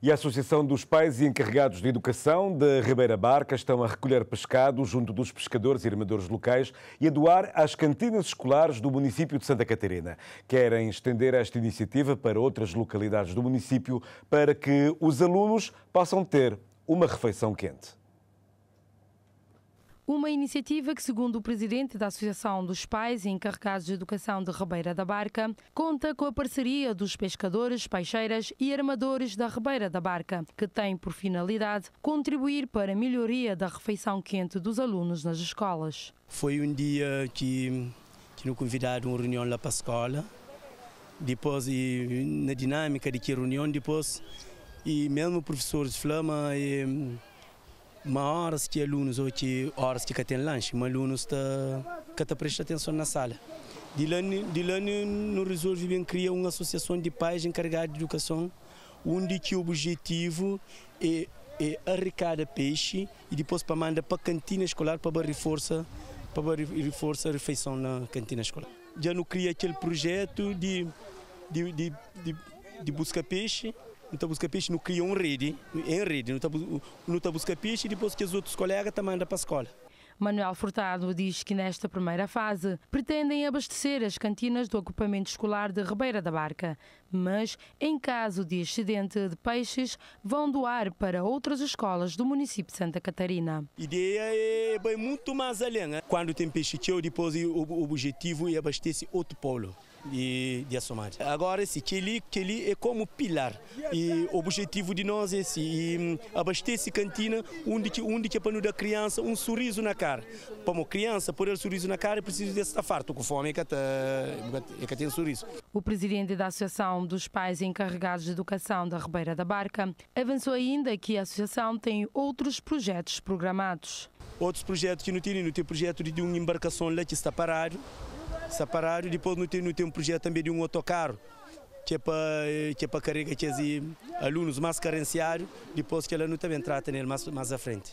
E a Associação dos Pais e Encarregados de Educação da Ribeira Barca estão a recolher pescado junto dos pescadores e armadores locais e a doar às cantinas escolares do município de Santa Catarina. Querem estender esta iniciativa para outras localidades do município para que os alunos possam ter uma refeição quente. Uma iniciativa que, segundo o presidente da Associação dos Pais Encarregados de Educação de Ribeira da Barca, conta com a parceria dos pescadores, peixeiras e armadores da Ribeira da Barca, que tem por finalidade contribuir para a melhoria da refeição quente dos alunos nas escolas. Foi um dia que, que nos convidaram a uma reunião lá para a escola. Depois, e, na dinâmica de que reunião, depois, e mesmo professores de Flama. E, horas que alunos ou que horas que tem lanche, mas alunos está que tá presta atenção na sala. De lá, de lá não resolve bem criar uma associação de pais encarregada de educação, onde que o objetivo é, é arrecada peixe e depois para mandar para a cantina escolar para reforça, para reforça a refeição na uh, cantina escolar. Já não cria aquele projeto de, de, de, de, de busca peixe, no Tabusca peixe no cria um rede, em rede, no Tabusca Piche e depois que os outros colegas também andam para a escola. Manuel Furtado diz que nesta primeira fase pretendem abastecer as cantinas do agrupamento escolar de Ribeira da Barca, mas em caso de excedente de peixes, vão doar para outras escolas do município de Santa Catarina. A ideia é bem muito mais além. Né? Quando tem peixe teu, depois o objetivo é abastecer outro polo de, de Assomária. Agora, sim, que ele, que ele é como pilar e o objetivo de nós é sim, hum, abastecer cantina onde que, onde que é para da criança um sorriso na cara. Para uma criança pôr um sorriso na cara é preciso de estar farto, com fome é que, é que tem um sorriso. O presidente da Associação dos Pais Encarregados de Educação da Ribeira da Barca avançou ainda que a associação tem outros projetos programados. Outros projetos que não tem, não tem projeto de uma embarcação lá que está parado, separar e depois nós temos, um projeto também de um autocarro que é para que é para carregar esses alunos mais carenciados depois que ela não também trata nele mais mais à frente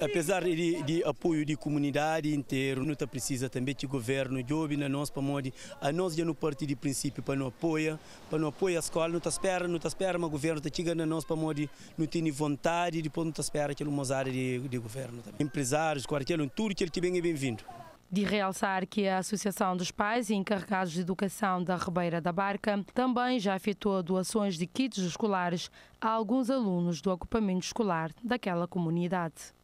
apesar de, de, apoio de comunidade inteira, não tá precisa também de governo, de ouvir nós para modo, a nós já não partir de princípio para não apoia, para não apoia a escola, não tá espera, não tá espera, mas o governo chega a nós para modo, não tem vontade, depois não espera aquele mozada de, de governo também. Empresários, qualquer um, tudo que ele tiver é bem-vindo de realçar que a Associação dos Pais e Encarregados de Educação da Ribeira da Barca também já efetuou doações de kits escolares a alguns alunos do ocupamento escolar daquela comunidade.